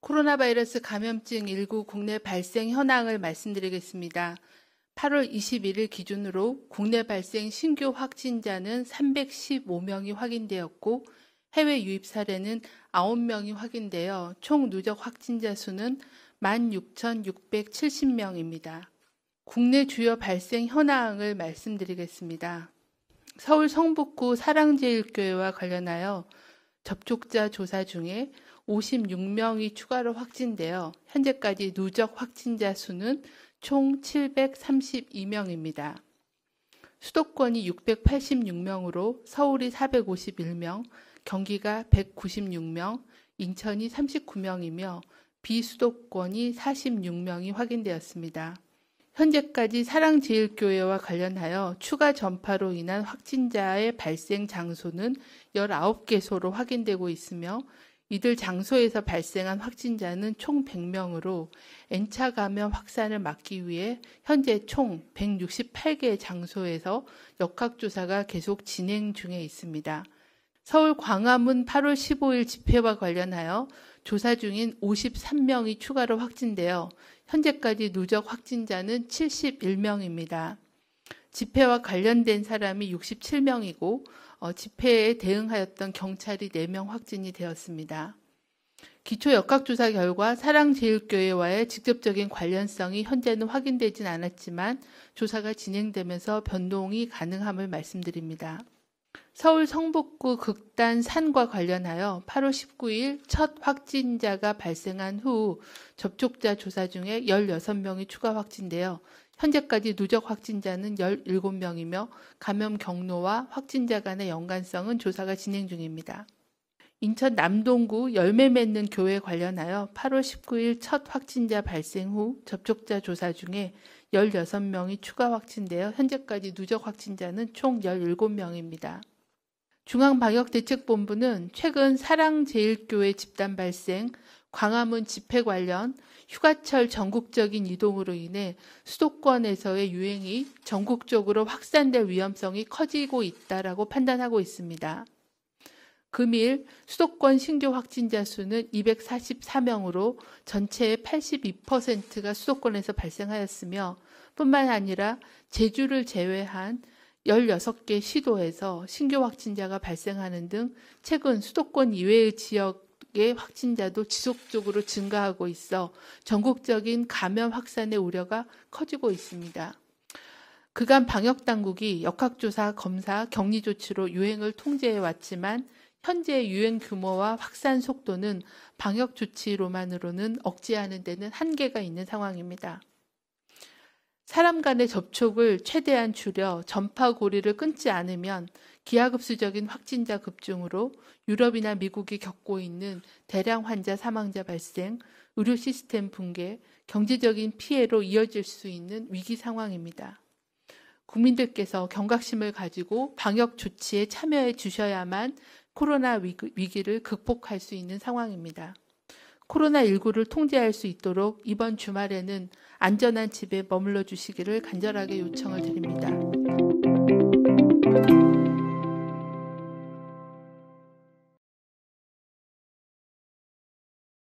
코로나 바이러스 감염증 19 국내 발생 현황을 말씀드리겠습니다. 8월 21일 기준으로 국내 발생 신규 확진자는 315명이 확인되었고 해외 유입 사례는 9명이 확인되어 총 누적 확진자 수는 16,670명입니다. 국내 주요 발생 현황을 말씀드리겠습니다. 서울 성북구 사랑제일교회와 관련하여 접촉자 조사 중에 56명이 추가로 확진되어 현재까지 누적 확진자 수는 총 732명입니다. 수도권이 686명으로 서울이 451명, 경기가 196명, 인천이 39명이며 비수도권이 46명이 확인되었습니다. 현재까지 사랑제일교회와 관련하여 추가 전파로 인한 확진자의 발생 장소는 19개소로 확인되고 있으며 이들 장소에서 발생한 확진자는 총 100명으로 N차 감염 확산을 막기 위해 현재 총 168개의 장소에서 역학조사가 계속 진행 중에 있습니다. 서울 광화문 8월 15일 집회와 관련하여 조사 중인 53명이 추가로 확진되어 현재까지 누적 확진자는 71명입니다. 집회와 관련된 사람이 67명이고 어, 집회에 대응하였던 경찰이 4명 확진이 되었습니다. 기초 역학조사 결과 사랑제일교회와의 직접적인 관련성이 현재는 확인되진 않았지만 조사가 진행되면서 변동이 가능함을 말씀드립니다. 서울 성북구 극단 산과 관련하여 8월 19일 첫 확진자가 발생한 후 접촉자 조사 중에 16명이 추가 확진되어 현재까지 누적 확진자는 17명이며 감염 경로와 확진자 간의 연관성은 조사가 진행 중입니다. 인천 남동구 열매 맺는 교회 관련하여 8월 19일 첫 확진자 발생 후 접촉자 조사 중에 16명이 추가 확진되어 현재까지 누적 확진자는 총 17명입니다. 중앙방역대책본부는 최근 사랑제일교회 집단 발생, 광화문 집회 관련 휴가철 전국적인 이동으로 인해 수도권에서의 유행이 전국적으로 확산될 위험성이 커지고 있다라고 판단하고 있습니다. 금일 수도권 신규 확진자 수는 244명으로 전체의 82%가 수도권에서 발생하였으며 뿐만 아니라 제주를 제외한 16개 시도에서 신규 확진자가 발생하는 등 최근 수도권 이외의 지역의 확진자도 지속적으로 증가하고 있어 전국적인 감염 확산의 우려가 커지고 있습니다. 그간 방역 당국이 역학조사, 검사, 격리 조치로 유행을 통제해 왔지만 현재 유행 규모와 확산 속도는 방역 조치로만으로는 억제하는 데는 한계가 있는 상황입니다. 사람 간의 접촉을 최대한 줄여 전파 고리를 끊지 않으면 기하급수적인 확진자 급증으로 유럽이나 미국이 겪고 있는 대량 환자 사망자 발생, 의료 시스템 붕괴, 경제적인 피해로 이어질 수 있는 위기 상황입니다. 국민들께서 경각심을 가지고 방역 조치에 참여해 주셔야만 코로나 위기를 극복할 수 있는 상황입니다. 코로나19를 통제할 수 있도록 이번 주말에는 안전한 집에 머물러 주시기를 간절하게 요청을 드립니다.